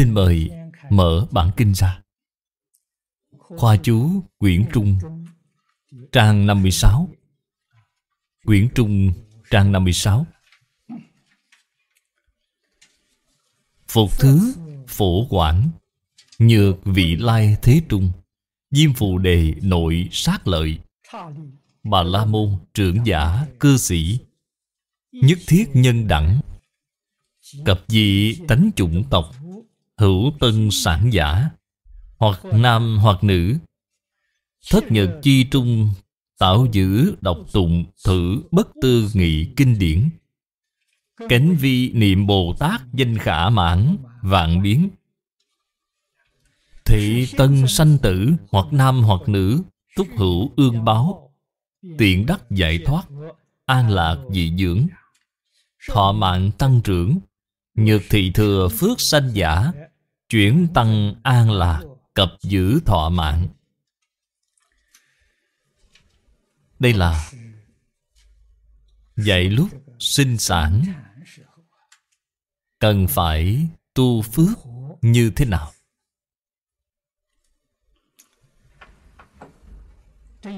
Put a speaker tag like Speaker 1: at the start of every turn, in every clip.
Speaker 1: Xin mời mở bản kinh ra Khoa chú Quyển Trung Trang 56 Quyển Trung Trang 56 Phục thứ Phổ quản Nhược vị lai thế trung Diêm phù đề nội sát lợi Bà La Môn trưởng giả cư sĩ Nhất thiết nhân đẳng Cập dị tánh chủng tộc hữu tân sản giả hoặc nam hoặc nữ thất nhật chi trung tạo giữ đọc tụng thử bất tư nghị kinh điển cánh vi niệm bồ tát danh khả mãn vạn biến thị tân sanh tử hoặc nam hoặc nữ túc hữu ương báo tiện đắc giải thoát an lạc dị dưỡng thọ mạng tăng trưởng nhược thị thừa phước sanh giả Chuyển tăng an lạc Cập giữ thọ mạng Đây là Dạy lúc sinh sản Cần phải tu phước như thế nào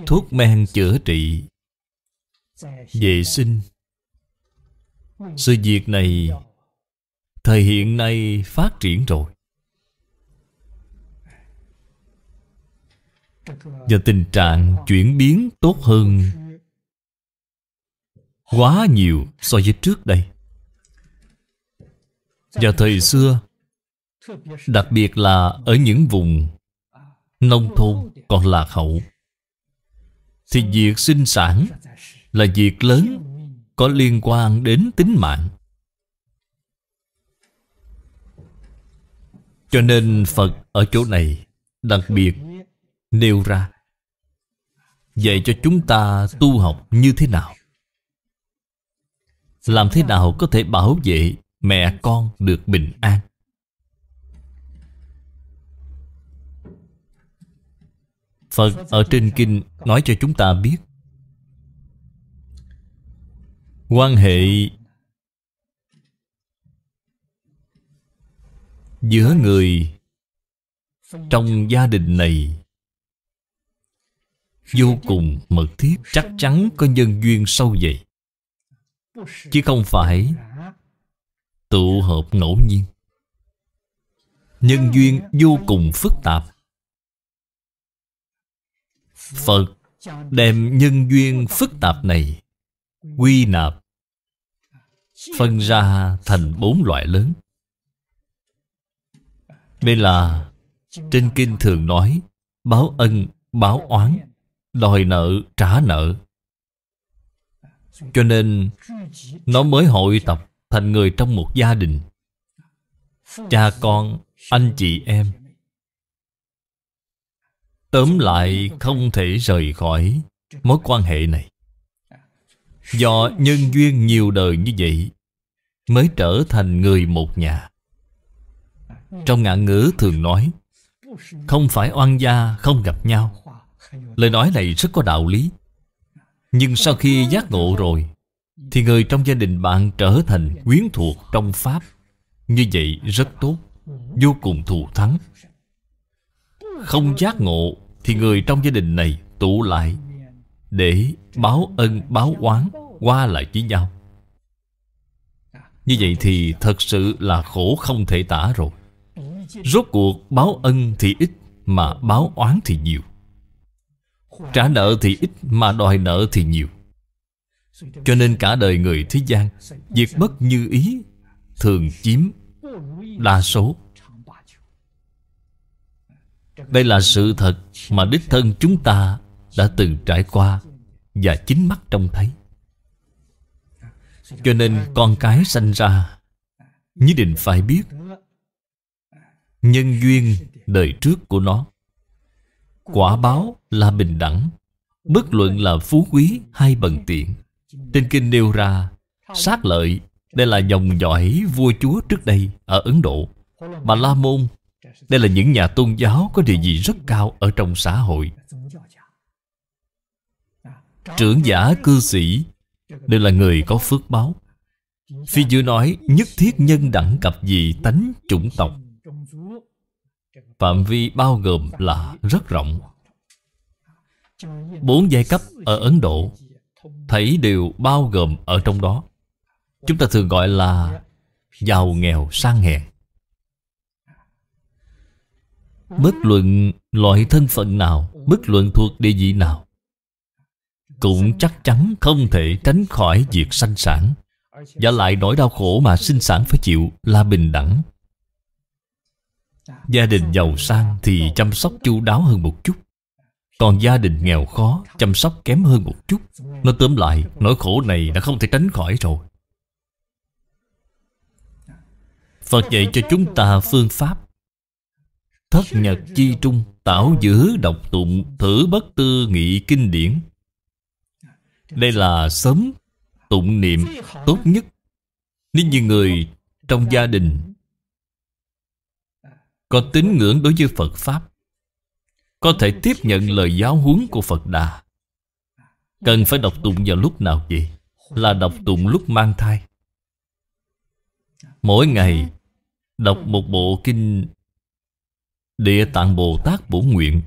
Speaker 1: Thuốc men chữa trị Vệ sinh Sự việc này Thời hiện nay phát triển rồi Và tình trạng chuyển biến tốt hơn Quá nhiều so với trước đây Và thời xưa Đặc biệt là ở những vùng Nông thôn còn lạc hậu Thì việc sinh sản Là việc lớn Có liên quan đến tính mạng Cho nên Phật ở chỗ này Đặc biệt nêu ra Dạy cho chúng ta tu học như thế nào Làm thế nào có thể bảo vệ mẹ con được bình an Phật ở trên kinh nói cho chúng ta biết Quan hệ giữa người trong gia đình này vô cùng mật thiết chắc chắn có nhân duyên sâu dày chứ không phải tụ hợp ngẫu nhiên nhân duyên vô cùng phức tạp phật đem nhân duyên phức tạp này quy nạp phân ra thành bốn loại lớn đây là trên kinh thường nói báo ân báo oán đòi nợ trả nợ cho nên nó mới hội tập thành người trong một gia đình cha con anh chị em tóm lại không thể rời khỏi mối quan hệ này do nhân duyên nhiều đời như vậy mới trở thành người một nhà trong ngạn ngữ thường nói không phải oan gia không gặp nhau Lời nói này rất có đạo lý Nhưng sau khi giác ngộ rồi Thì người trong gia đình bạn trở thành quyến thuộc trong Pháp Như vậy rất tốt Vô cùng thù thắng Không giác ngộ Thì người trong gia đình này tụ lại Để báo ân báo oán Qua lại với nhau Như vậy thì thật sự là khổ không thể tả rồi Rốt cuộc báo ân thì ít Mà báo oán thì nhiều Trả nợ thì ít mà đòi nợ thì nhiều Cho nên cả đời người thế gian Việc bất như ý Thường chiếm Đa số Đây là sự thật Mà đích thân chúng ta Đã từng trải qua Và chính mắt trông thấy Cho nên con cái sanh ra Nhất định phải biết Nhân duyên đời trước của nó Quả báo là bình đẳng Bất luận là phú quý hay bần tiện Trên kinh nêu ra Sát lợi Đây là dòng dõi vua chúa trước đây Ở Ấn Độ Bà La Môn Đây là những nhà tôn giáo có địa vị rất cao Ở trong xã hội
Speaker 2: Trưởng giả cư sĩ
Speaker 1: Đều là người có phước báo Phi Dư nói Nhất thiết nhân đẳng cặp gì tánh chủng tộc Phạm vi bao gồm là rất rộng Bốn giai cấp ở Ấn Độ Thấy đều bao gồm ở trong đó Chúng ta thường gọi là Giàu nghèo sang hèn Bất luận loại thân phận nào Bất luận thuộc địa vị nào Cũng chắc chắn không thể tránh khỏi việc sanh sản Và lại nỗi đau khổ mà sinh sản phải chịu là bình đẳng Gia đình giàu sang thì chăm sóc chu đáo hơn một chút Còn gia đình nghèo khó chăm sóc kém hơn một chút Nó tóm lại nỗi khổ này đã không thể tránh khỏi rồi Phật dạy cho chúng ta phương pháp Thất nhật chi trung Tảo giữ đọc tụng Thử bất tư nghị kinh điển Đây là sớm tụng niệm tốt nhất Nếu như người trong gia đình có tín ngưỡng đối với Phật Pháp, có thể tiếp nhận lời giáo huấn của Phật Đà. Cần phải đọc tụng vào lúc nào vậy? Là đọc tụng lúc mang thai. Mỗi ngày đọc một bộ kinh Địa Tạng Bồ Tát Bổ Nguyện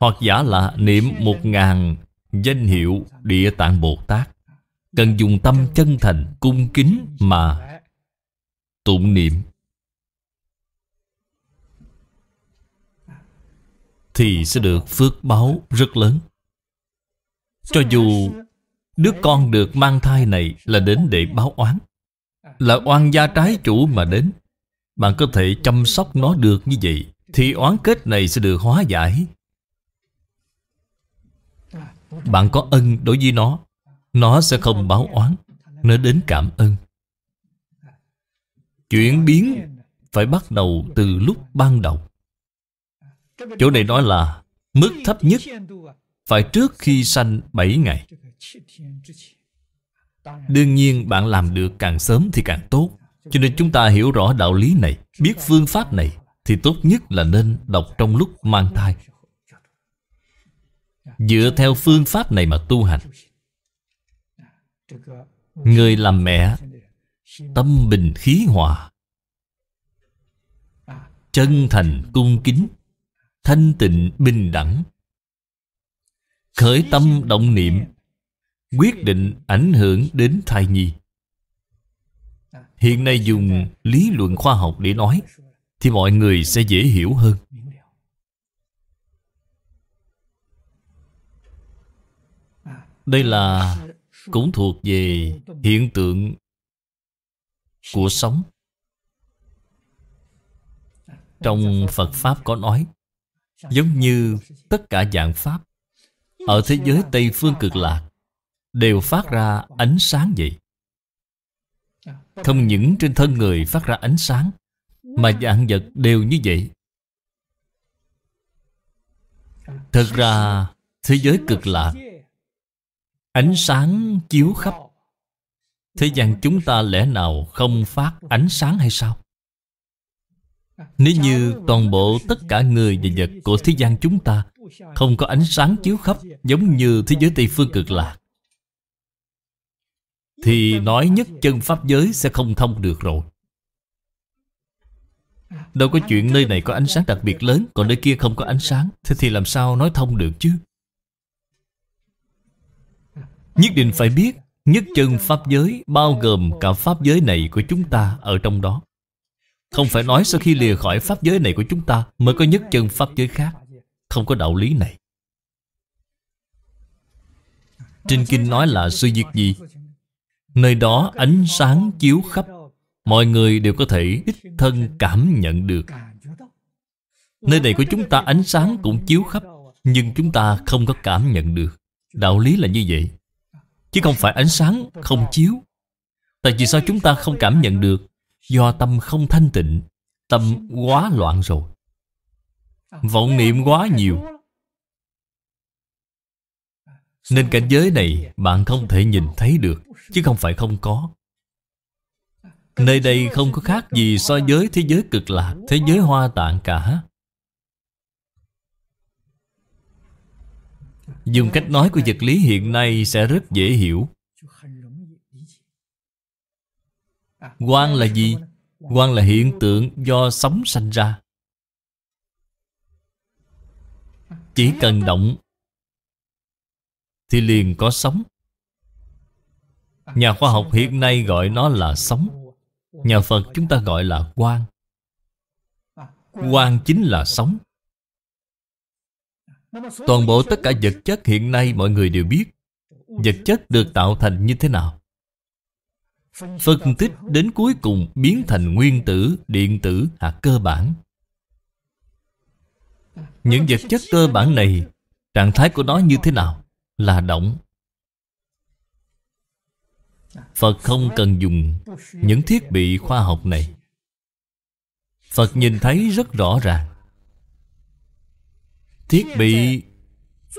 Speaker 1: Hoặc giả là niệm một ngàn danh hiệu Địa Tạng Bồ Tát Cần dùng tâm chân thành, cung kính mà tụng niệm thì sẽ được phước báo rất lớn cho dù đứa con được mang thai này là đến để báo oán là oan gia trái chủ mà đến bạn có thể chăm sóc nó được như vậy thì oán kết này sẽ được hóa giải bạn có ân đối với nó nó sẽ không báo oán nó đến cảm ơn chuyển biến phải bắt đầu từ lúc ban đầu Chỗ này nói là mức thấp nhất phải trước khi sanh 7 ngày. Đương nhiên bạn làm được càng sớm thì càng tốt. Cho nên chúng ta hiểu rõ đạo lý này, biết phương pháp này thì tốt nhất là nên đọc trong lúc mang thai. Dựa theo phương pháp này mà tu hành.
Speaker 2: Người làm mẹ tâm
Speaker 1: bình khí hòa chân thành cung kính thanh tịnh bình đẳng khởi tâm động niệm quyết định ảnh hưởng đến thai nhi hiện nay dùng lý luận khoa học để nói thì mọi người sẽ dễ hiểu hơn đây là cũng thuộc về hiện tượng của sống trong phật pháp có nói Giống như tất cả dạng Pháp Ở thế giới Tây Phương cực lạc Đều dạ, dạ. phát ra ánh sáng vậy Không những trên thân người phát ra ánh sáng Mà dạng vật đều như vậy dạ, Thật ra thế giới cực lạc Ánh sáng chiếu khắp Thế gian chúng ta lẽ nào không phát ánh sáng hay sao? Nếu như toàn bộ tất cả người và vật của thế gian chúng ta Không có ánh sáng chiếu khắp Giống như thế giới Tây Phương cực lạc Thì nói nhất chân Pháp giới sẽ không thông được rồi Đâu có chuyện nơi này có ánh sáng đặc biệt lớn Còn nơi kia không có ánh sáng Thế thì làm sao nói thông được chứ Nhất định phải biết Nhất chân Pháp giới bao gồm cả Pháp giới này của chúng ta ở trong đó không phải nói sau khi lìa khỏi pháp giới này của chúng ta Mới có nhất chân pháp giới khác Không có đạo lý này Trên kinh nói là sự việc gì Nơi đó ánh sáng chiếu khắp Mọi người đều có thể đích thân cảm nhận được Nơi này của chúng ta ánh sáng cũng chiếu khắp Nhưng chúng ta không có cảm nhận được Đạo lý là như vậy Chứ không phải ánh sáng không chiếu Tại vì sao chúng ta không cảm nhận được do tâm không thanh tịnh tâm quá loạn rồi vọng niệm quá nhiều nên cảnh giới này bạn không thể nhìn thấy được chứ không phải không có nơi đây không có khác gì so với thế giới cực lạc thế giới hoa tạng cả dùng cách nói của vật lý hiện nay sẽ rất dễ hiểu Quan là gì? Quan là hiện tượng do sóng sanh ra Chỉ cần động Thì liền có sóng Nhà khoa học hiện nay gọi nó là sóng Nhà Phật chúng ta gọi là quan. Quan chính là sóng Toàn bộ tất cả vật chất hiện nay mọi người đều biết Vật chất được tạo thành như thế nào
Speaker 2: Phân
Speaker 1: tích đến cuối cùng biến thành nguyên tử, điện tử, hạt cơ bản Những vật chất cơ bản này Trạng thái của nó như thế nào? Là động Phật không cần dùng những thiết bị khoa học này Phật nhìn thấy rất rõ ràng Thiết bị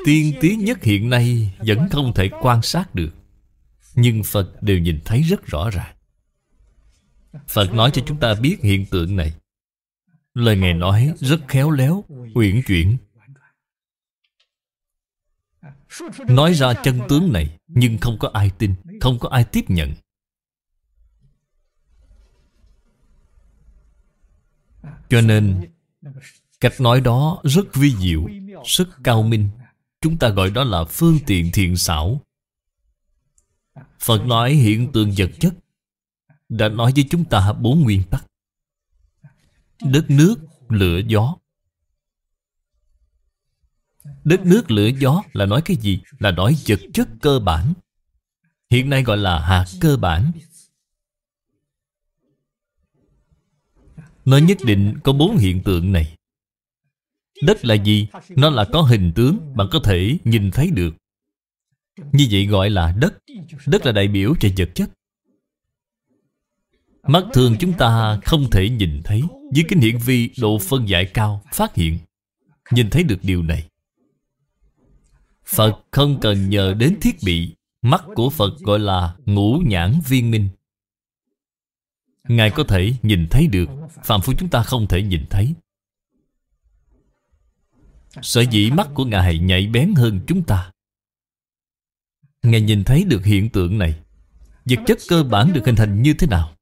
Speaker 1: tiên tiến nhất hiện nay vẫn không thể quan sát được nhưng Phật đều nhìn thấy rất rõ ràng Phật nói cho chúng ta biết hiện tượng này Lời Ngài nói rất khéo léo, uyển chuyển
Speaker 2: Nói ra chân tướng
Speaker 1: này Nhưng không có ai tin Không có ai tiếp nhận Cho nên Cách nói đó rất vi diệu Rất cao minh Chúng ta gọi đó là phương tiện thiện xảo Phật nói hiện tượng vật chất Đã nói với chúng ta bốn nguyên tắc Đất nước, lửa, gió Đất nước, lửa, gió là nói cái gì? Là nói vật chất cơ bản Hiện nay gọi là hạt cơ bản Nó nhất định có bốn hiện tượng này Đất là gì? Nó là có hình tướng Bạn có thể nhìn thấy được như vậy gọi là đất Đất là đại biểu cho vật chất Mắt thường chúng ta không thể nhìn thấy Dưới kính hiển vi độ phân giải cao Phát hiện Nhìn thấy được điều này Phật không cần nhờ đến thiết bị Mắt của Phật gọi là ngũ nhãn viên minh Ngài có thể nhìn thấy được Phạm phu chúng ta không thể nhìn thấy Sở dĩ mắt của Ngài nhạy bén hơn chúng ta Ngài nhìn thấy được hiện tượng này Vật chất cơ bản được hình thành như thế nào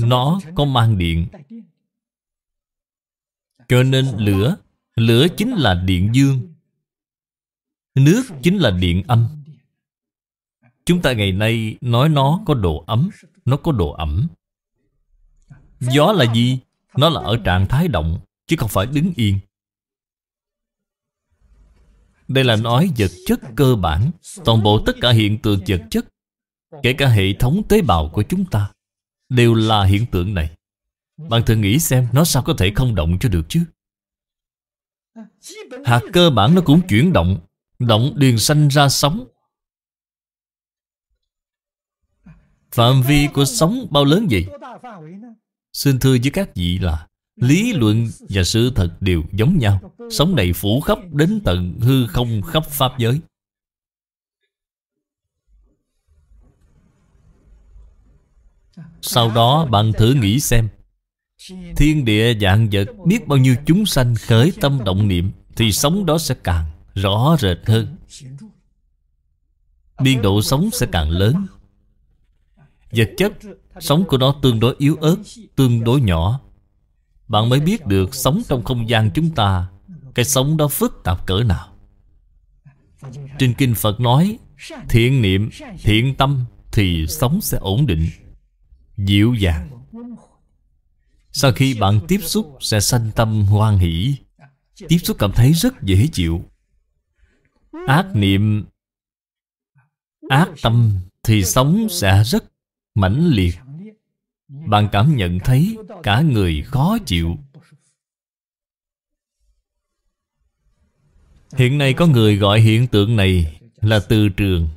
Speaker 1: Nó có mang điện Cho nên lửa Lửa chính là điện dương Nước chính là điện âm Chúng ta ngày nay nói nó có độ ấm Nó có độ ẩm Gió là gì? Nó là ở trạng thái động Chứ không phải đứng yên đây là nói vật chất cơ bản Toàn bộ tất cả hiện tượng vật chất Kể cả hệ thống tế bào của chúng ta Đều là hiện tượng này Bạn thử nghĩ xem Nó sao có thể không động cho được chứ Hạt cơ bản nó cũng chuyển động Động điền sanh ra sóng Phạm vi của sóng bao lớn vậy? Xin thưa với các vị là Lý luận và sự thật đều giống nhau Sống này phủ khắp đến tận hư không khắp Pháp giới Sau đó bạn thử nghĩ xem Thiên địa dạng vật biết bao nhiêu chúng sanh khởi tâm động niệm Thì sống đó sẽ càng rõ rệt hơn Biên độ sống sẽ càng lớn Vật chất Sống của nó tương đối yếu ớt Tương đối nhỏ bạn mới biết được sống trong không gian chúng ta Cái sống đó phức tạp cỡ nào Trên Kinh Phật nói Thiện niệm, thiện tâm Thì sống sẽ ổn định Dịu dàng Sau khi bạn tiếp xúc Sẽ sanh tâm hoan hỷ Tiếp xúc cảm thấy rất dễ chịu Ác niệm Ác tâm Thì sống sẽ rất mãnh liệt bạn cảm nhận thấy cả người khó chịu Hiện nay có người gọi hiện tượng này là từ trường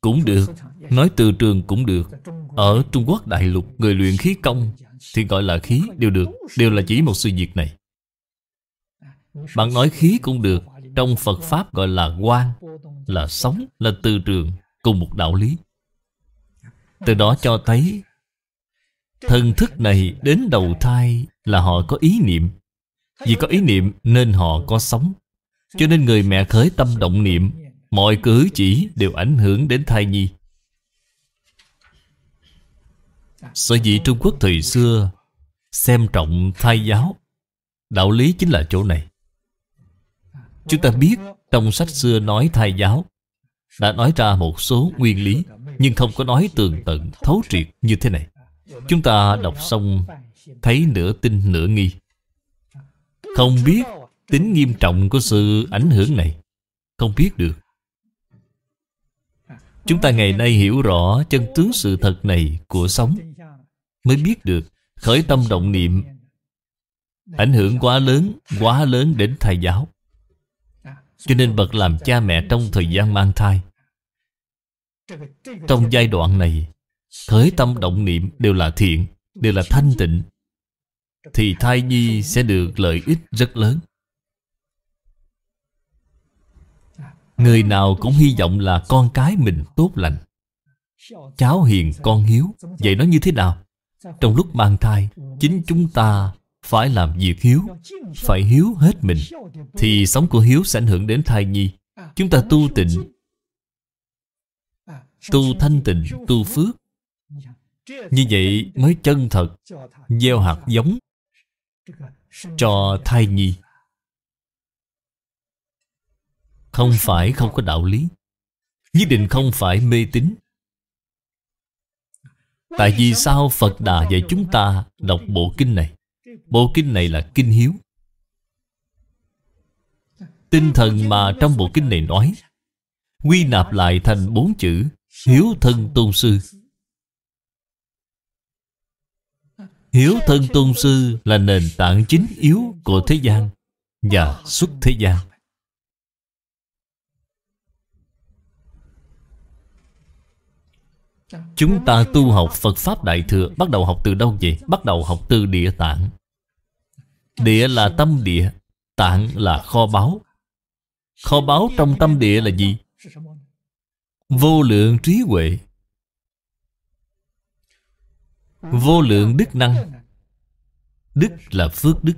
Speaker 1: Cũng được Nói từ trường cũng được Ở Trung Quốc đại lục Người luyện khí công Thì gọi là khí đều được Đều là chỉ một sự việc này Bạn nói khí cũng được Trong Phật Pháp gọi là quan Là sống, là từ trường Cùng một đạo lý Từ đó cho thấy Thân thức này đến đầu thai là họ có ý niệm Vì có ý niệm nên họ có sống Cho nên người mẹ khởi tâm động niệm Mọi cử chỉ đều ảnh hưởng đến thai nhi Sở dĩ Trung Quốc thời xưa Xem trọng thai giáo Đạo lý chính là chỗ này Chúng ta biết trong sách xưa nói thai giáo Đã nói ra một số nguyên lý Nhưng không có nói tường tận, thấu triệt như thế này Chúng ta đọc xong Thấy nửa tin nửa nghi Không biết tính nghiêm trọng của sự ảnh hưởng này Không biết được Chúng ta ngày nay hiểu rõ chân tướng sự thật này của sống Mới biết được khởi tâm động niệm Ảnh hưởng quá lớn, quá lớn đến thầy giáo Cho nên bậc làm cha mẹ trong thời gian mang thai Trong giai đoạn này Khởi tâm động niệm đều là thiện Đều là thanh tịnh Thì thai nhi sẽ được lợi ích rất lớn Người nào cũng hy vọng là con cái mình tốt lành Cháu hiền con hiếu Vậy nó như thế nào? Trong lúc mang thai Chính chúng ta phải làm việc hiếu Phải hiếu hết mình Thì sống của hiếu sẽ ảnh hưởng đến thai nhi Chúng ta tu tịnh Tu thanh tịnh, tu phước như vậy mới chân thật Gieo hạt giống Cho thai nhi Không phải không có đạo lý Nhất định không phải mê tín Tại vì sao Phật Đà dạy chúng ta đọc bộ kinh này Bộ kinh này là kinh hiếu Tinh thần mà trong bộ kinh này nói Quy nạp lại thành bốn chữ Hiếu thân tôn sư Hiếu thân tôn sư là nền tảng chính yếu của thế gian và xuất thế gian. Chúng ta tu học Phật Pháp Đại Thừa Bắt đầu học từ đâu vậy? Bắt đầu học từ địa tạng Địa là tâm địa Tạng là kho báu Kho báu trong tâm địa là gì? Vô lượng trí huệ Vô lượng đức năng Đức là phước đức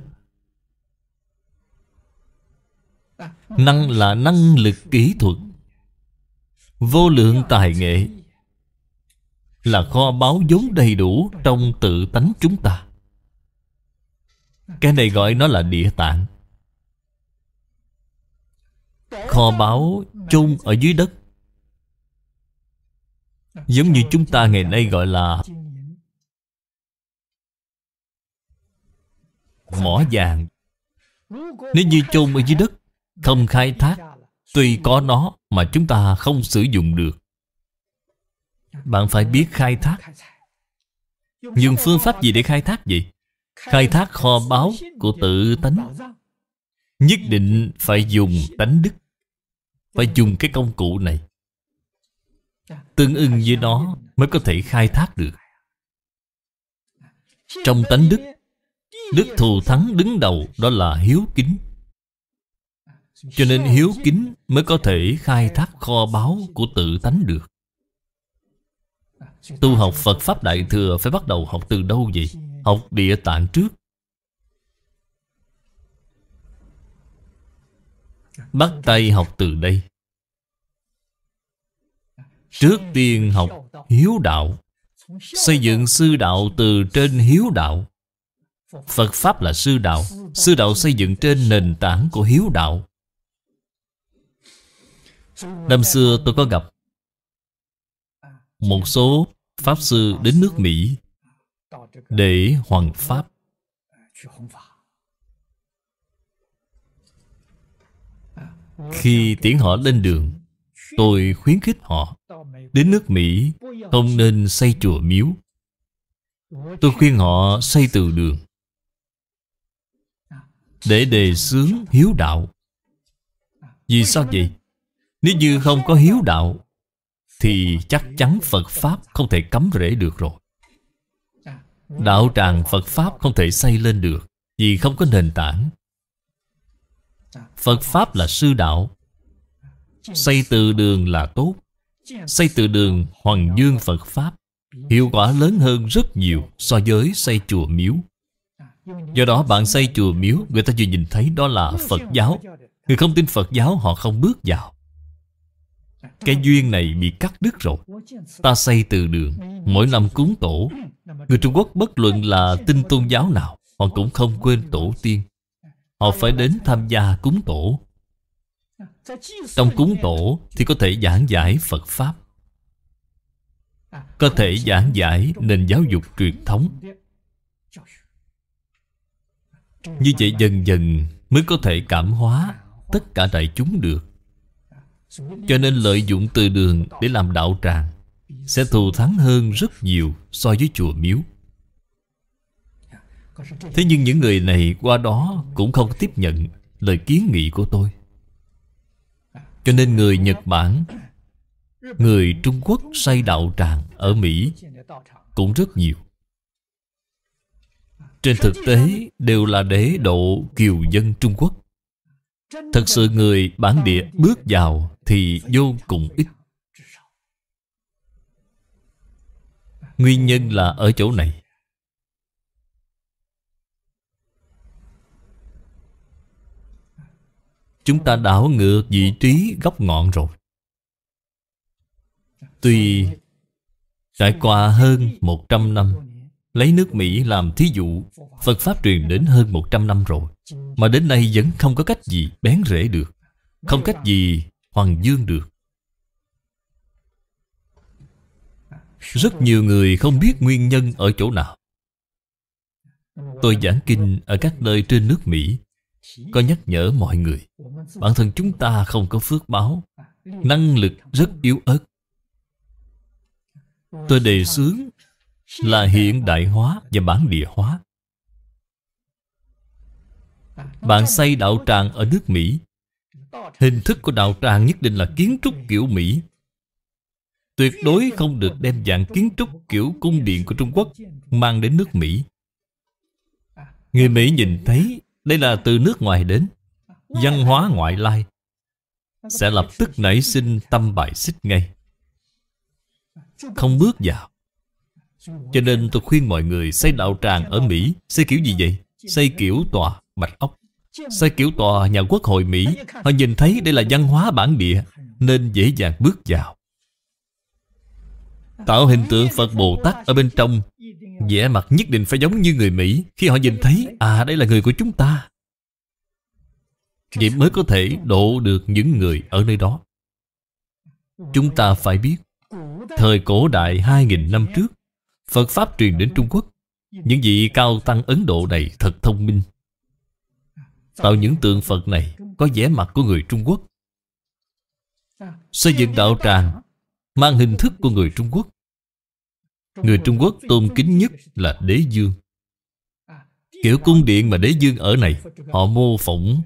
Speaker 1: Năng là năng lực kỹ thuật Vô lượng tài nghệ Là kho báu vốn đầy đủ trong tự tánh chúng ta Cái này gọi nó là địa tạng Kho báu chôn ở dưới đất Giống như chúng ta ngày nay gọi là mỏ vàng Nếu như chôn ở dưới đất Không khai thác Tuy có nó mà chúng ta không sử dụng được Bạn phải biết khai thác
Speaker 2: Nhưng phương pháp
Speaker 1: gì để khai thác vậy? Khai thác kho báu của tự tánh Nhất định phải dùng tánh đức Phải dùng cái công cụ này Tương ưng với nó mới có thể khai thác được Trong tánh đức Đức thù thắng đứng đầu đó là hiếu kính Cho nên hiếu kính mới có thể khai thác kho báu của tự tánh được Tu học Phật Pháp Đại Thừa phải bắt đầu học từ đâu vậy? Học địa tạng trước Bắt tay học từ đây Trước tiên học hiếu đạo Xây dựng sư đạo từ trên hiếu đạo Phật Pháp là sư đạo Sư đạo xây dựng trên nền tảng của hiếu đạo Năm xưa tôi có gặp Một số Pháp sư đến nước Mỹ Để hoàn Pháp Khi tiễn họ lên đường Tôi khuyến khích họ Đến nước Mỹ Không nên xây chùa miếu Tôi khuyên họ xây từ đường để đề xướng hiếu đạo Vì sao vậy? Nếu như không có hiếu đạo Thì chắc chắn Phật Pháp không thể cấm rễ được rồi Đạo tràng Phật Pháp không thể xây lên được Vì không có nền tảng Phật Pháp là sư đạo Xây từ đường là tốt Xây từ đường Hoàng Dương Phật Pháp Hiệu quả lớn hơn rất nhiều so với xây chùa miếu Do đó bạn xây chùa miếu Người ta vừa nhìn thấy đó là Phật giáo Người không tin Phật giáo họ không bước vào Cái duyên này bị cắt đứt rồi Ta xây từ đường Mỗi năm cúng tổ Người Trung Quốc bất luận là tin tôn giáo nào Họ cũng không quên tổ tiên Họ phải đến tham gia cúng tổ Trong cúng tổ Thì có thể giảng giải Phật Pháp Có thể giảng giải nền giáo dục truyền thống như vậy dần dần mới có thể cảm hóa tất cả đại chúng được
Speaker 2: Cho nên lợi dụng
Speaker 1: từ đường để làm đạo tràng Sẽ thù thắng hơn rất nhiều so với chùa miếu Thế nhưng những người này qua đó cũng không tiếp nhận lời kiến nghị của tôi Cho nên người Nhật Bản Người Trung Quốc xây đạo tràng ở Mỹ cũng rất nhiều trên thực tế đều là để độ kiều dân Trung Quốc Thật sự người bản địa bước vào thì vô cùng ít Nguyên nhân là ở chỗ này Chúng ta đảo ngược vị trí góc ngọn rồi Tuy trải qua hơn 100 năm Lấy nước Mỹ làm thí dụ Phật Pháp truyền đến hơn 100 năm rồi Mà đến nay vẫn không có cách gì bén rễ được Không cách gì hoàng dương được Rất nhiều người không biết nguyên nhân ở chỗ nào Tôi giảng kinh ở các nơi trên nước Mỹ Có nhắc nhở mọi người Bản thân chúng ta không có phước báo Năng lực rất yếu ớt Tôi đề xướng là hiện đại hóa và bản địa hóa bạn xây đạo tràng ở nước mỹ hình thức của đạo tràng nhất định là kiến trúc kiểu mỹ tuyệt đối không được đem dạng kiến trúc kiểu cung điện của trung quốc mang đến nước mỹ người mỹ nhìn thấy đây là từ nước ngoài đến văn hóa ngoại lai sẽ lập tức nảy sinh tâm bài xích ngay không bước vào cho nên tôi khuyên mọi người xây đạo tràng ở Mỹ Xây kiểu gì vậy? Xây kiểu tòa bạch ốc Xây kiểu tòa nhà quốc hội Mỹ Họ nhìn thấy đây là văn hóa bản địa Nên dễ dàng bước vào Tạo hình tượng Phật Bồ Tát ở bên trong vẻ mặt nhất định phải giống như người Mỹ Khi họ nhìn thấy À đây là người của chúng ta Vậy mới có thể độ được những người ở nơi đó Chúng ta phải biết Thời cổ đại 2.000 năm trước Phật Pháp truyền đến Trung Quốc Những vị cao tăng Ấn Độ này thật thông minh Tạo những tượng Phật này Có vẻ mặt của người Trung Quốc Xây dựng đạo tràng Mang hình thức của người Trung Quốc
Speaker 2: Người Trung Quốc tôn kính
Speaker 1: nhất là đế dương Kiểu cung điện mà đế dương ở này Họ mô phỏng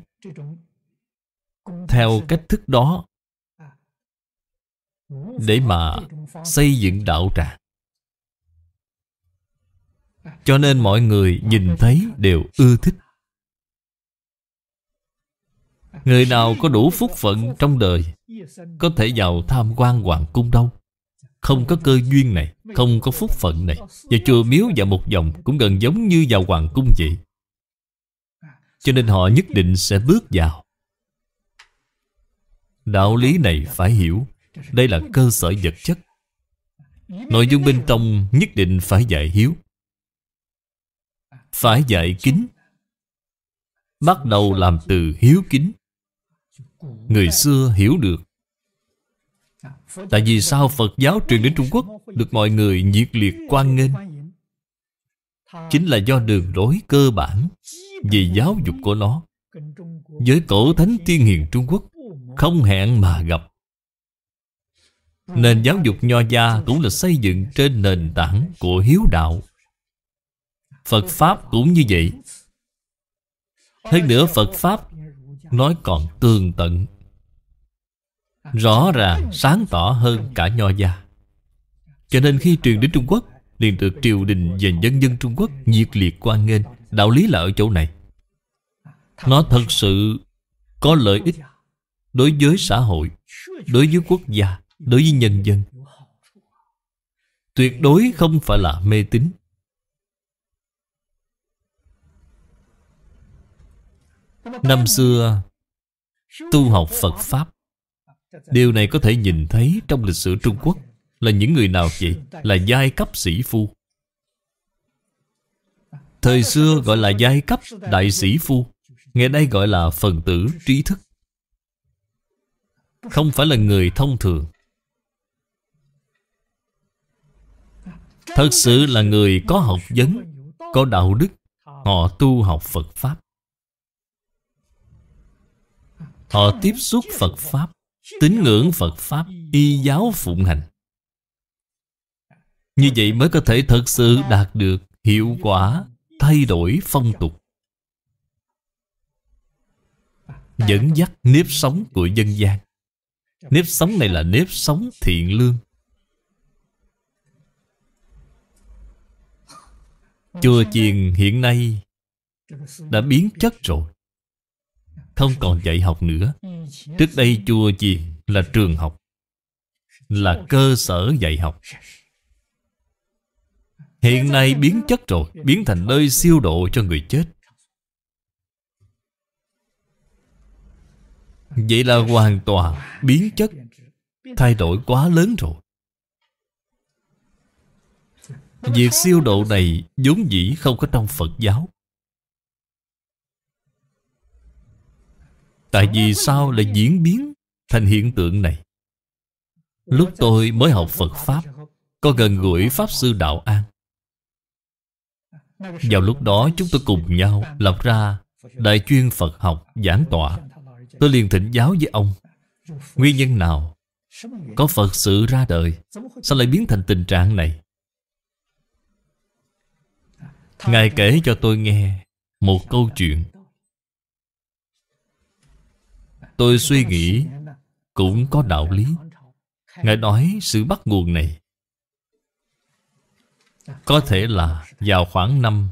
Speaker 1: Theo cách thức đó Để mà xây dựng đạo tràng cho nên mọi người nhìn thấy đều ưa thích Người nào có đủ phúc phận trong đời Có thể vào tham quan hoàng cung đâu Không có cơ duyên này Không có phúc phận này Và chùa miếu và một dòng Cũng gần giống như vào hoàng cung vậy Cho nên họ nhất định sẽ bước vào Đạo lý này phải hiểu Đây là cơ sở vật chất Nội dung bên trong nhất định phải dạy hiếu phải dạy kính Bắt đầu làm từ hiếu kính Người xưa hiểu được Tại vì sao Phật giáo truyền đến Trung Quốc Được mọi người nhiệt liệt quan nghênh Chính là do đường lối cơ bản Về giáo dục của nó Với cổ thánh tiên hiền Trung Quốc Không hẹn mà gặp Nền giáo dục nho gia Cũng là xây dựng trên nền tảng của hiếu đạo Phật Pháp cũng như vậy Hơn nữa Phật Pháp Nói còn tường tận Rõ ràng sáng tỏ hơn cả Nho Gia Cho nên khi truyền đến Trung Quốc liền được triều đình và nhân dân Trung Quốc nhiệt liệt quan nghênh Đạo lý là ở chỗ này Nó thật sự có lợi ích Đối với xã hội Đối với quốc gia Đối với nhân dân Tuyệt đối không phải là mê tín Năm xưa Tu học Phật Pháp Điều này có thể nhìn thấy trong lịch sử Trung Quốc Là những người nào vậy? Là giai cấp sĩ phu Thời xưa gọi là giai cấp đại sĩ phu Ngày nay gọi là phần tử trí thức Không phải là người thông thường Thật sự là người có học vấn Có đạo đức Họ tu học Phật Pháp Họ tiếp xúc Phật Pháp Tín ngưỡng Phật Pháp Y giáo phụng hành Như vậy mới có thể thật sự đạt được Hiệu quả thay đổi phong tục Dẫn dắt nếp sống của dân gian Nếp sống này là nếp sống thiện lương Chùa chiền hiện nay đã biến chất rồi không còn dạy học nữa Trước đây chùa chiền là trường học Là cơ sở dạy học Hiện nay biến chất rồi Biến thành nơi siêu độ cho người chết Vậy là hoàn toàn biến chất Thay đổi quá lớn rồi Việc siêu độ này vốn dĩ không có trong Phật giáo Tại vì sao lại diễn biến thành hiện tượng này? Lúc tôi mới học Phật Pháp Có gần gũi Pháp Sư Đạo An Vào lúc đó chúng tôi cùng nhau Lập ra Đại chuyên Phật học giảng tọa Tôi liền thỉnh giáo với ông Nguyên nhân nào Có Phật sự ra đời Sao lại biến thành tình trạng này Ngài kể cho tôi nghe Một câu chuyện Tôi suy nghĩ cũng có đạo lý Ngài nói sự bắt nguồn này Có thể là vào khoảng năm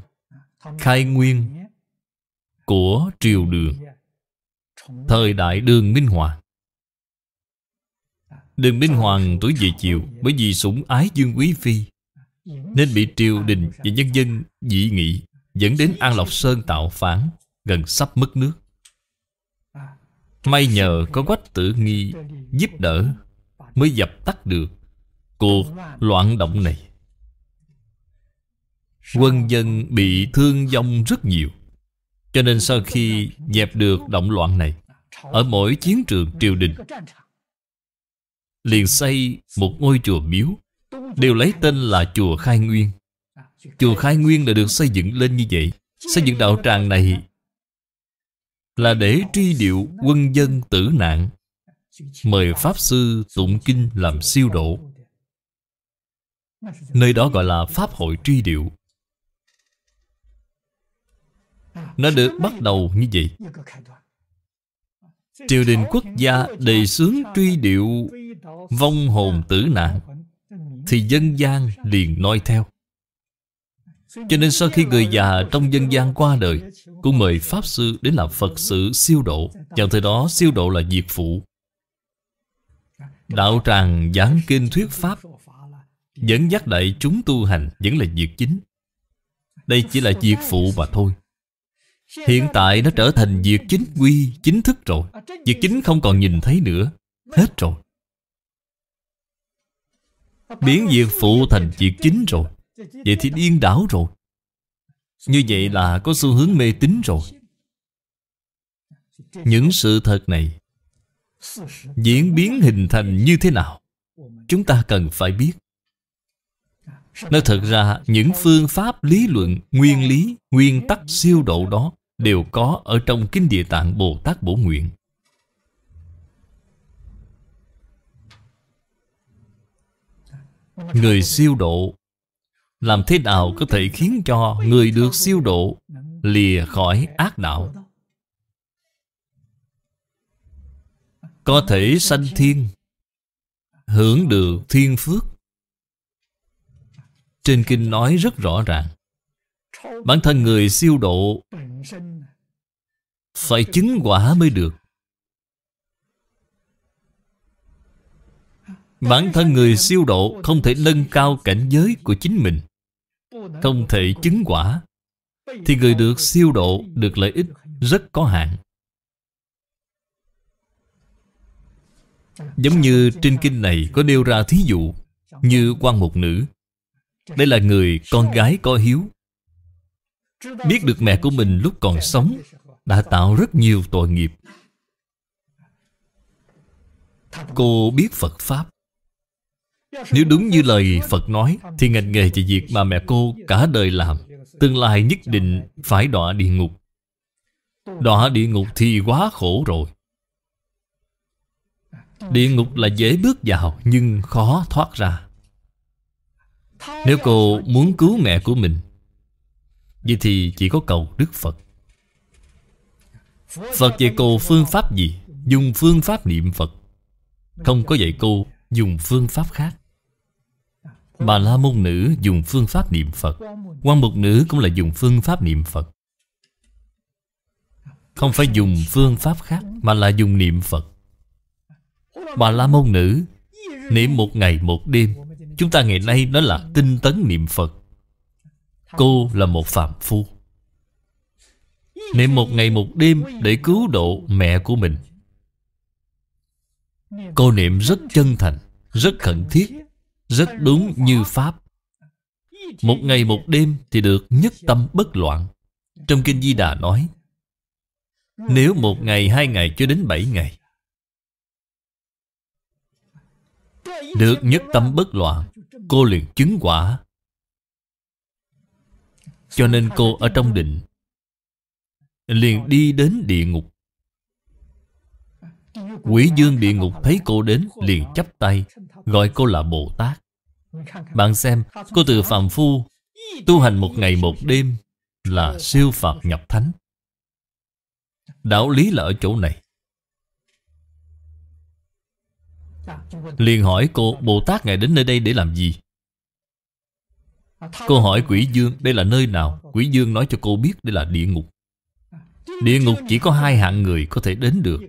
Speaker 1: Khai nguyên Của triều đường Thời đại đường Minh Hoàng Đường Minh Hoàng tuổi về chiều Bởi vì sủng ái Dương Quý Phi Nên bị triều đình và nhân dân dị nghị Dẫn đến An Lộc Sơn tạo phản Gần sắp mất nước May nhờ có quách tử nghi giúp đỡ Mới dập tắt được cuộc loạn động này Quân dân bị thương vong rất nhiều Cho nên sau khi dẹp được động loạn này Ở mỗi chiến trường triều đình Liền xây một ngôi chùa miếu Đều lấy tên là chùa Khai Nguyên Chùa Khai Nguyên đã được xây dựng lên như vậy Xây dựng đạo tràng này là để tri điệu quân dân tử nạn mời pháp sư tụng kinh làm siêu độ nơi đó gọi là pháp hội tri điệu nó được bắt đầu như vậy triều đình quốc gia đề xướng truy điệu vong hồn tử nạn thì dân gian liền noi theo cho nên sau khi người già trong dân gian qua đời Cũng mời Pháp Sư đến làm Phật sự siêu độ Vào thời đó siêu độ là diệt phụ Đạo tràng giảng kinh thuyết Pháp Dẫn dắt đại chúng tu hành vẫn là diệt chính Đây chỉ là diệt phụ mà thôi Hiện tại nó trở thành diệt chính quy, chính thức rồi Diệt chính không còn nhìn thấy nữa Hết rồi Biến diệt phụ thành diệt chính rồi Vậy thì điên đảo rồi Như vậy là có xu hướng mê tín rồi Những sự thật này Diễn biến hình thành như thế nào Chúng ta cần phải biết Nói thật ra những phương pháp lý luận, nguyên lý, nguyên tắc siêu độ đó Đều có ở trong Kinh Địa Tạng Bồ Tát Bổ Nguyện Người siêu độ làm thế nào có thể khiến cho người được siêu độ Lìa khỏi ác đạo Có thể sanh thiên Hưởng được thiên phước Trên kinh nói rất rõ ràng Bản thân người siêu độ Phải chứng quả mới được Bản thân người siêu độ không thể nâng cao cảnh giới của chính mình không thể chứng quả thì người được siêu độ được lợi ích rất có hạn giống như trên kinh này có nêu ra thí dụ như quan một nữ đây là người con gái có hiếu biết được mẹ của mình lúc còn sống đã tạo rất nhiều tội nghiệp cô biết phật pháp nếu đúng như lời Phật nói Thì ngành nghề chỉ việc mà mẹ cô cả đời làm Tương lai nhất định phải đọa địa ngục Đọa địa ngục thì quá khổ rồi Địa ngục là dễ bước vào Nhưng khó thoát ra Nếu cô muốn cứu mẹ của mình Vậy thì chỉ có cầu Đức Phật Phật dạy cô phương pháp gì? Dùng phương pháp niệm Phật Không có dạy cô dùng phương pháp khác Bà La Môn Nữ dùng phương pháp niệm Phật Quan Mục Nữ cũng là dùng phương pháp niệm Phật Không phải dùng phương pháp khác Mà là dùng niệm Phật Bà La Môn Nữ Niệm một ngày một đêm Chúng ta ngày nay nói là tinh tấn niệm Phật Cô là một phạm phu Niệm một ngày một đêm để cứu độ mẹ của mình Cô niệm rất chân thành Rất khẩn thiết rất đúng như Pháp Một ngày một đêm thì được nhất tâm bất loạn Trong Kinh Di Đà nói Nếu một ngày hai ngày cho đến bảy ngày Được nhất tâm bất loạn Cô liền chứng quả Cho nên cô ở trong định Liền đi đến địa ngục Quỷ dương địa ngục thấy cô đến Liền chắp tay Gọi cô là Bồ Tát Bạn xem Cô từ phàm phu Tu hành một ngày một đêm Là siêu phạt nhập thánh Đạo lý là ở chỗ này Liền hỏi cô Bồ Tát ngài đến nơi đây để làm gì Cô hỏi quỷ dương đây là nơi nào Quỷ dương nói cho cô biết đây là địa ngục Địa ngục chỉ có hai hạng người có thể đến được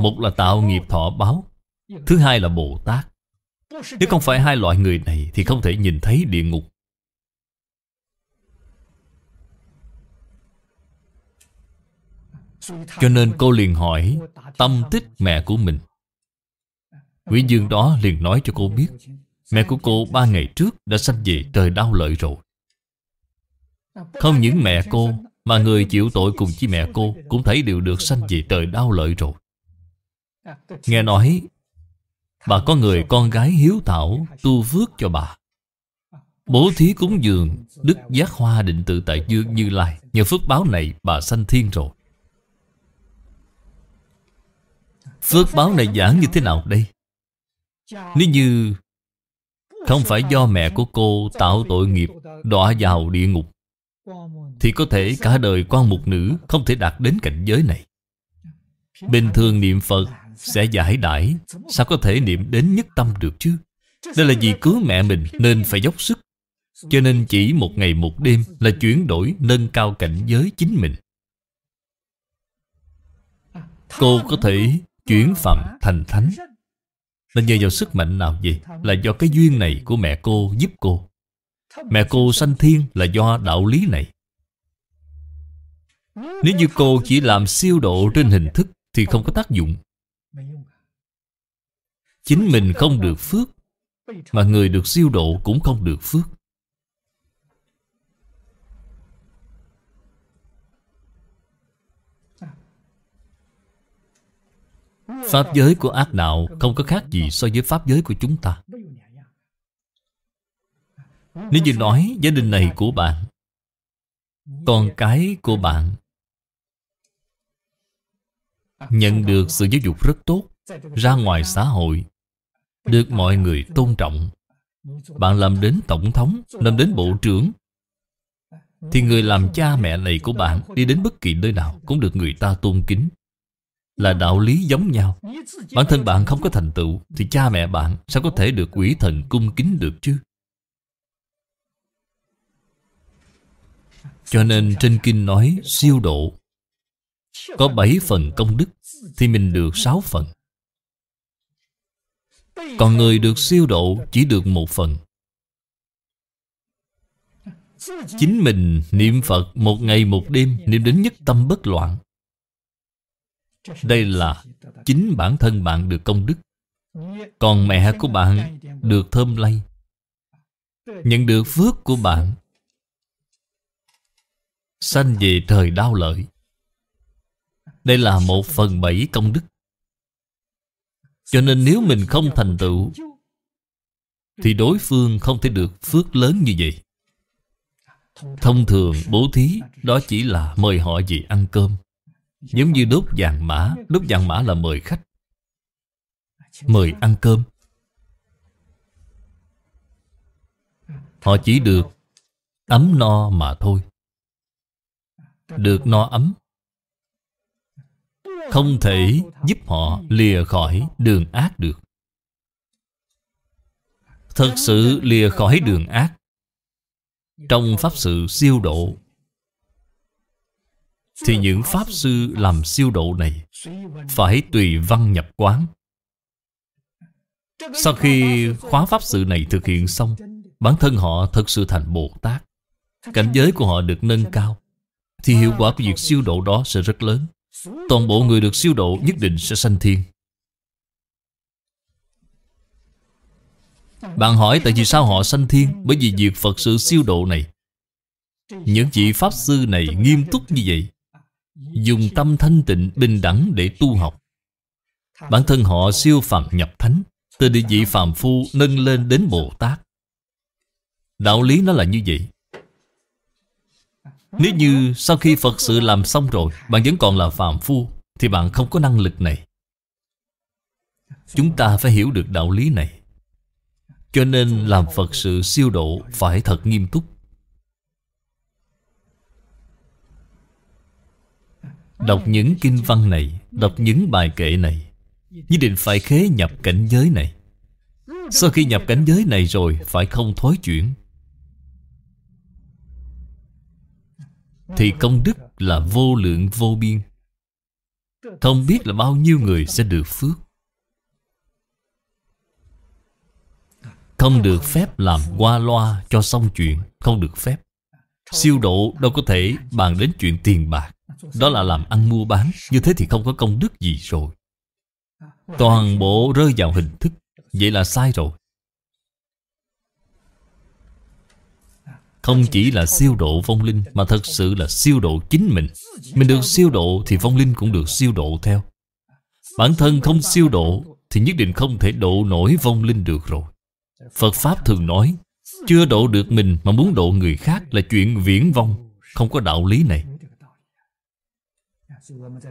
Speaker 1: Một là tạo nghiệp thọ báo Thứ hai là Bồ Tát nếu không phải hai loại người này Thì không thể nhìn thấy địa ngục Cho nên cô liền hỏi Tâm tích mẹ của mình Nguyễn Dương đó liền nói cho cô biết Mẹ của cô ba ngày trước Đã sanh về trời đau lợi rồi Không những mẹ cô Mà người chịu tội cùng với mẹ cô Cũng thấy đều được sanh về trời đau lợi rồi Nghe nói Bà có người con gái hiếu thảo Tu phước cho bà Bố thí cúng dường Đức giác hoa định tự tại dương như lai Nhờ phước báo này bà sanh thiên rồi Phước báo này giảng như thế nào đây Nếu như Không phải do mẹ của cô tạo tội nghiệp Đọa vào địa ngục Thì có thể cả đời quan mục nữ Không thể đạt đến cảnh giới này Bình thường niệm Phật sẽ giải đãi Sao có thể niệm đến nhất tâm được chứ Đây là vì cứu mẹ mình nên phải dốc sức Cho nên chỉ một ngày một đêm là chuyển đổi nâng cao cảnh giới chính mình Cô có thể chuyển phạm thành thánh Là nhờ vào sức mạnh nào vậy? Là do cái duyên này của mẹ cô giúp cô Mẹ cô sanh thiên là do đạo lý này Nếu như cô chỉ làm siêu độ trên hình thức Thì không có tác dụng Chính mình không được phước Mà người được siêu độ cũng không được phước
Speaker 2: Pháp giới của ác đạo không có khác
Speaker 1: gì so với pháp giới của chúng ta Nếu như nói gia đình này của bạn Con cái của bạn Nhận được sự giáo dục rất tốt Ra ngoài xã hội được mọi người tôn trọng Bạn làm đến tổng thống Làm đến bộ trưởng Thì người làm cha mẹ này của bạn Đi đến bất kỳ nơi nào Cũng được người ta tôn kính Là đạo lý giống nhau Bản thân bạn không có thành tựu Thì cha mẹ bạn sao có thể được quỷ thần cung kính được chứ Cho nên trên kinh nói siêu độ Có bảy phần công đức Thì mình được sáu phần còn người được siêu độ chỉ được một phần Chính mình niệm Phật một ngày một đêm Niệm đến nhất tâm bất loạn Đây là chính bản thân bạn được công đức Còn mẹ của bạn được thơm lây Nhận được phước của bạn Sanh về thời đau lợi Đây là một phần bảy công đức cho nên nếu mình không thành tựu Thì đối phương không thể được phước lớn như vậy Thông thường bố thí Đó chỉ là mời họ gì ăn cơm Giống như đốt vàng mã Đốt vàng mã là mời khách Mời ăn cơm Họ chỉ được ấm no mà thôi Được no ấm không thể giúp họ lìa khỏi đường ác được Thật sự lìa khỏi đường ác Trong Pháp sự siêu độ Thì những Pháp sư làm siêu độ này Phải tùy văn nhập quán Sau khi khóa Pháp sự này thực hiện xong Bản thân họ thật sự thành Bồ Tát Cảnh giới của họ được nâng cao Thì hiệu quả của việc siêu độ đó sẽ rất lớn Toàn bộ người được siêu độ nhất định sẽ sanh thiên Bạn hỏi tại vì sao họ sanh thiên Bởi vì việc Phật sự siêu độ này Những vị Pháp Sư này nghiêm túc như vậy Dùng tâm thanh tịnh bình đẳng để tu học Bản thân họ siêu phàm nhập thánh Từ địa vị phàm phu nâng lên đến Bồ Tát Đạo lý nó là như vậy nếu như sau khi Phật sự làm xong rồi Bạn vẫn còn là phàm phu Thì bạn không có năng lực này Chúng ta phải hiểu được đạo lý này Cho nên làm Phật sự siêu độ Phải thật nghiêm túc Đọc những kinh văn này Đọc những bài kệ này Nhất định phải khế nhập cảnh giới này Sau khi nhập cảnh giới này rồi Phải không thối chuyển Thì công đức là vô lượng vô biên Không biết là bao nhiêu người sẽ được phước Không được phép làm qua loa cho xong chuyện Không được phép Siêu độ đâu có thể bàn đến chuyện tiền bạc Đó là làm ăn mua bán Như thế thì không có công đức gì rồi Toàn bộ rơi vào hình thức Vậy là sai rồi Không chỉ là siêu độ vong linh Mà thật sự là siêu độ chính mình Mình được siêu độ thì vong linh cũng được siêu độ theo Bản thân không siêu độ Thì nhất định không thể độ nổi vong linh được rồi Phật Pháp thường nói Chưa độ được mình mà muốn độ người khác Là chuyện viễn vong Không có đạo lý này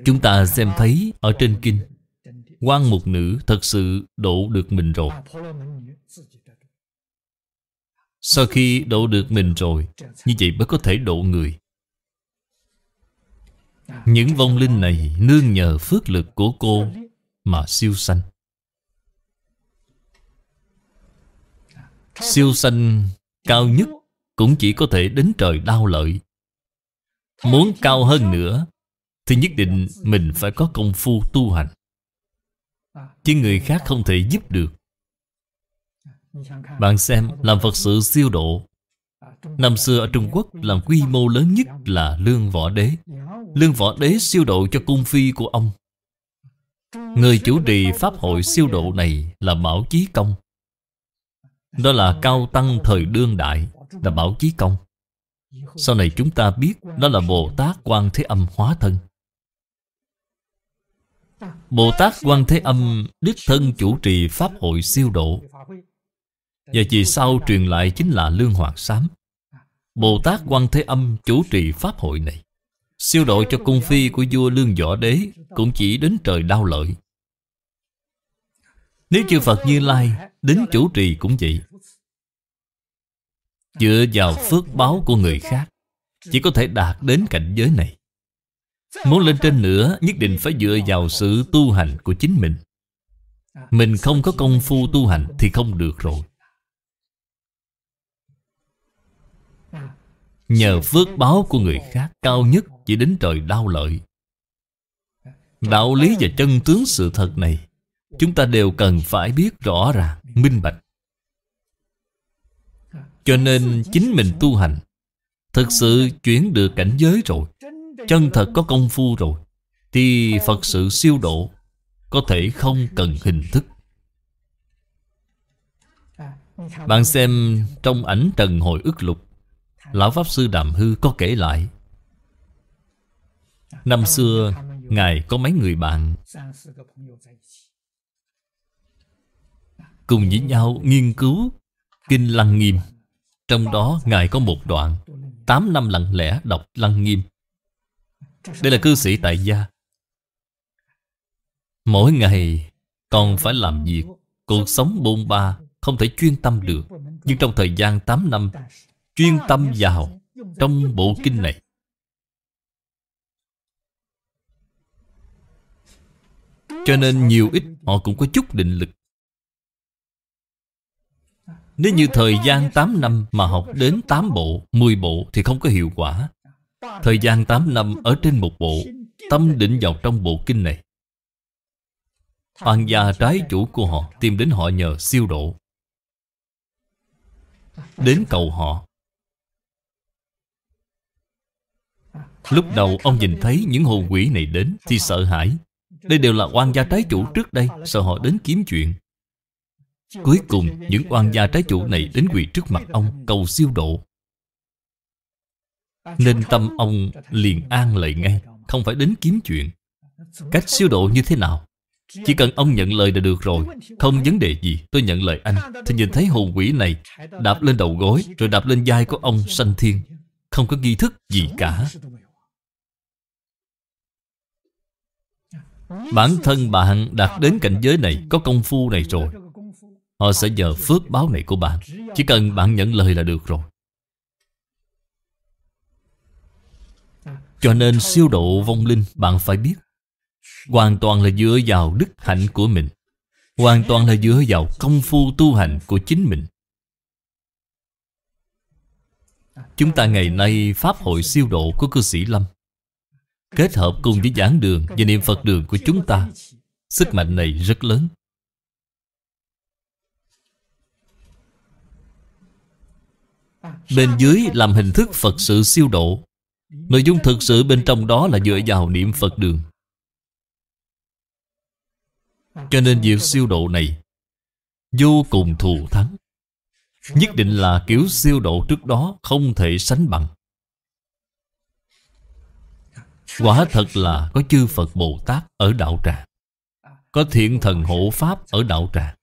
Speaker 2: Chúng ta xem thấy ở trên
Speaker 1: kinh quan một nữ thật sự độ được mình rồi sau khi độ được mình rồi Như vậy mới có thể độ người Những vong linh này nương nhờ phước lực của cô Mà siêu sanh Siêu sanh cao nhất Cũng chỉ có thể đến trời đau lợi Muốn cao hơn nữa Thì nhất định mình phải có công phu tu hành Chứ người khác không thể giúp được bạn xem làm Phật sự siêu độ Năm xưa ở Trung Quốc làm quy mô lớn nhất là Lương Võ Đế Lương Võ Đế siêu độ cho cung phi của ông Người chủ trì Pháp hội siêu độ này là Bảo Chí Công Đó là Cao Tăng thời đương đại là Bảo Chí Công Sau này chúng ta biết đó là Bồ Tát Quan Thế Âm hóa thân Bồ Tát Quan Thế Âm đích thân chủ trì Pháp hội siêu độ và vì sau truyền lại chính là Lương Hoàng Sám Bồ Tát Quan Thế Âm chủ trì Pháp hội này Siêu độ cho cung phi của vua Lương Võ Đế Cũng chỉ đến trời đau lợi Nếu chư Phật Như Lai Đến chủ trì cũng vậy Dựa vào phước báo của người khác Chỉ có thể đạt đến cảnh giới này Muốn lên trên nữa Nhất định phải dựa vào sự tu hành của chính mình Mình không có công phu tu hành Thì không được rồi Nhờ phước báo của người khác Cao nhất chỉ đến trời đau lợi Đạo lý và chân tướng sự thật này Chúng ta đều cần phải biết rõ ràng Minh bạch Cho nên chính mình tu hành Thực sự chuyển được cảnh giới rồi Chân thật có công phu rồi Thì Phật sự siêu độ Có thể không cần hình thức Bạn xem trong ảnh Trần Hồi ức lục Lão Pháp Sư Đàm Hư có kể lại Năm xưa Ngài có mấy người bạn Cùng với nhau nghiên cứu Kinh Lăng Nghiêm Trong đó Ngài có một đoạn 8 năm lặng lẽ đọc Lăng Nghiêm Đây là cư sĩ tại gia Mỗi ngày còn phải làm việc Cuộc sống bôn ba Không thể chuyên tâm được Nhưng trong thời gian 8 năm chuyên tâm vào trong bộ kinh này cho nên nhiều ít họ cũng có chút định lực nếu như thời gian 8 năm mà học đến 8 bộ, 10 bộ thì không có hiệu quả Thời gian 8 năm ở trên một bộ Tâm định vào trong bộ kinh này Hoàng gia trái chủ của họ tìm đến họ nhờ siêu độ Đến cầu họ Lúc đầu ông nhìn thấy những hồn quỷ này đến Thì sợ hãi Đây đều là quan gia trái chủ trước đây Sợ họ đến kiếm chuyện Cuối cùng những quan gia trái chủ này Đến quỳ trước mặt ông cầu siêu độ Nên tâm ông liền an lời ngay Không phải đến kiếm chuyện Cách siêu độ như thế nào Chỉ cần ông nhận lời là được rồi Không vấn đề gì tôi nhận lời anh Thì nhìn thấy hồn quỷ này Đạp lên đầu gối Rồi đạp lên vai của ông sanh thiên Không có nghi thức gì cả Bản thân bạn đạt đến cảnh giới này Có công phu này rồi Họ sẽ nhờ phước báo này của bạn Chỉ cần bạn nhận lời là được rồi Cho nên siêu độ vong linh Bạn phải biết Hoàn toàn là dựa vào đức hạnh của mình Hoàn toàn là dựa vào công phu tu hành của chính mình Chúng ta ngày nay Pháp hội siêu độ của cư sĩ Lâm Kết hợp cùng với giảng đường và niệm Phật đường của chúng ta Sức mạnh này rất lớn Bên dưới làm hình thức Phật sự siêu độ Nội dung thực sự bên trong đó là dựa vào niệm Phật đường Cho nên việc siêu độ này Vô cùng thù thắng Nhất định là kiểu siêu độ trước đó không thể sánh bằng Quả thật là có chư Phật Bồ Tát ở đạo tràng Có thiện thần hộ Pháp ở đạo tràng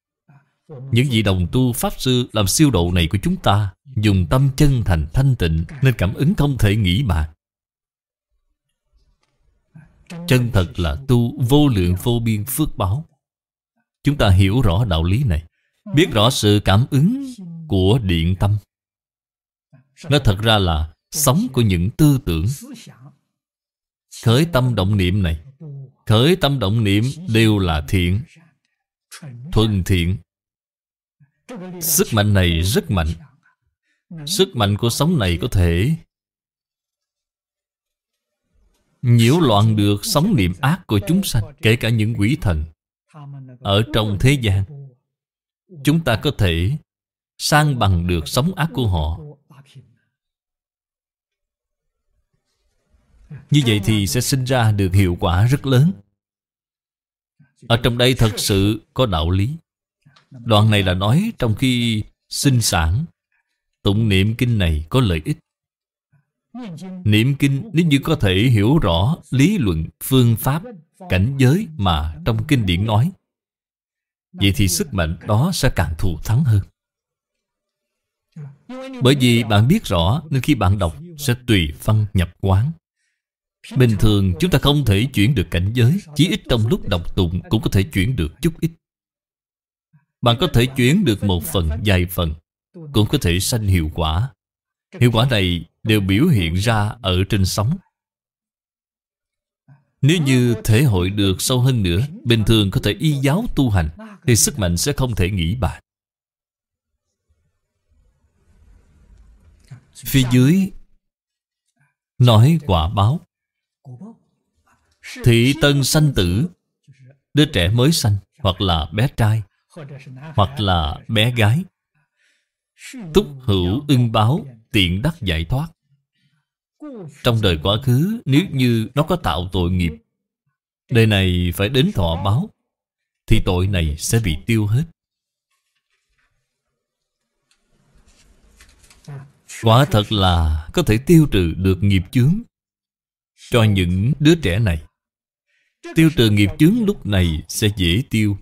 Speaker 1: Những vị đồng tu Pháp Sư làm siêu độ này của chúng ta Dùng tâm chân thành thanh tịnh Nên cảm ứng không thể nghĩ bàn Chân thật là tu vô lượng vô biên phước báo Chúng ta hiểu rõ đạo lý này Biết rõ sự cảm ứng của điện tâm Nó thật ra là sống của những tư tưởng Khởi tâm động niệm này Khởi tâm động niệm đều là thiện Thuần thiện Sức mạnh này rất mạnh Sức mạnh của sống này có thể Nhiễu loạn được sóng niệm ác của chúng sanh Kể cả những quỷ thần Ở trong thế gian Chúng ta có thể Sang bằng được sóng ác của họ Như vậy thì sẽ sinh ra được hiệu quả rất lớn Ở trong đây thật sự có đạo lý Đoạn này là nói trong khi sinh sản Tụng niệm kinh này có lợi ích Niệm kinh nếu như có thể hiểu rõ lý luận, phương pháp, cảnh giới mà trong kinh điển nói Vậy thì sức mạnh đó sẽ càng thù thắng hơn Bởi vì bạn biết rõ nên khi bạn đọc sẽ tùy văn nhập quán Bình thường chúng ta không thể chuyển được cảnh giới Chỉ ít trong lúc đọc tụng cũng có thể chuyển được chút ít Bạn có thể chuyển được một phần, vài phần Cũng có thể sanh hiệu quả Hiệu quả này đều biểu hiện ra ở trên sóng Nếu như thể hội được sâu hơn nữa Bình thường có thể y giáo tu hành Thì sức mạnh sẽ không thể nghĩ bạn Phía dưới Nói quả báo Thị tân sanh tử Đứa trẻ mới sanh Hoặc là bé trai Hoặc là bé gái Túc hữu ưng báo Tiện đắc giải thoát Trong đời quá khứ Nếu như nó có tạo tội nghiệp Đời này phải đến thọ báo Thì tội này sẽ bị tiêu hết Quả thật là có thể tiêu trừ được nghiệp chướng cho những đứa trẻ này Tiêu trừ nghiệp chướng lúc này sẽ dễ tiêu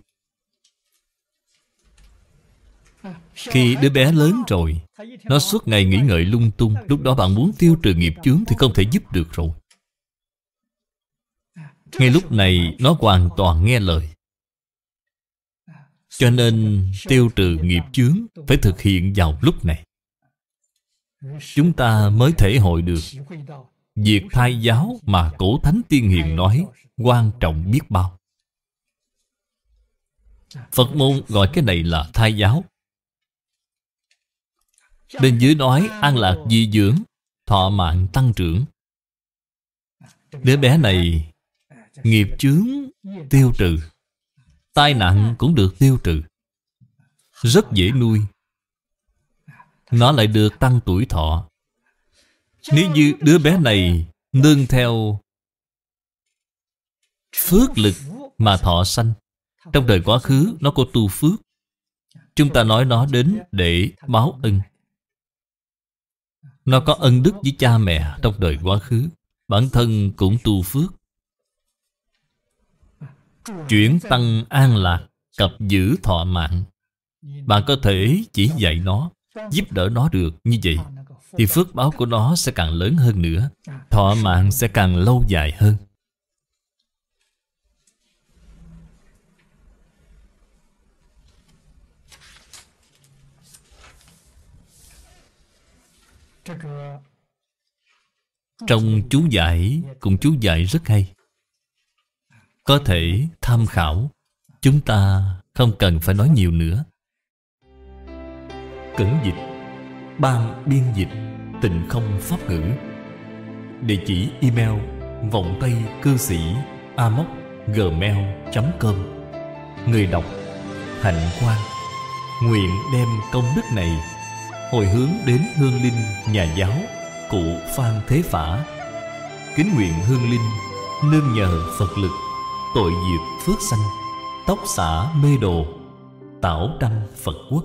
Speaker 2: Khi đứa bé lớn
Speaker 1: rồi Nó suốt ngày nghĩ ngợi lung tung Lúc đó bạn muốn tiêu trừ nghiệp chướng Thì không thể giúp được rồi Ngay lúc này nó hoàn toàn nghe lời Cho nên tiêu trừ nghiệp chướng Phải thực hiện vào lúc này Chúng ta mới thể hội được Việc thai giáo mà cổ thánh tiên hiền nói Quan trọng biết bao Phật môn gọi cái này là thai giáo Bên dưới nói an lạc di dưỡng Thọ mạng tăng trưởng Đứa bé này Nghiệp chướng tiêu trừ Tai nạn cũng được tiêu trừ Rất dễ nuôi Nó lại được tăng tuổi thọ nếu như đứa bé này nương theo phước lực mà thọ sanh Trong đời quá khứ nó có tu phước Chúng ta nói nó đến để báo ân Nó có ân đức với cha mẹ trong đời quá khứ Bản thân cũng tu phước
Speaker 2: Chuyển tăng
Speaker 1: an lạc Cập giữ thọ mạng Bạn có thể chỉ dạy nó Giúp đỡ nó được như vậy thì phước báo của nó sẽ càng lớn hơn nữa à. Thọ mạng sẽ càng lâu dài hơn Trong chú giải cũng chú giải rất hay Có thể tham khảo Chúng ta không cần phải nói nhiều nữa Cẩn dịch Ban biên dịch tình không pháp ngữ Địa chỉ email vòng tay cư sĩ amoc gmail.com Người đọc Hạnh quan Nguyện đem công đức này Hồi hướng đến hương linh nhà giáo Cụ Phan Thế Phả Kính nguyện hương linh Nương nhờ Phật lực Tội diệt phước sanh Tóc xả mê đồ Tảo đăng Phật quốc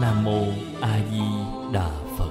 Speaker 1: nam mô a di đà phật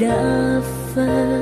Speaker 2: 那份。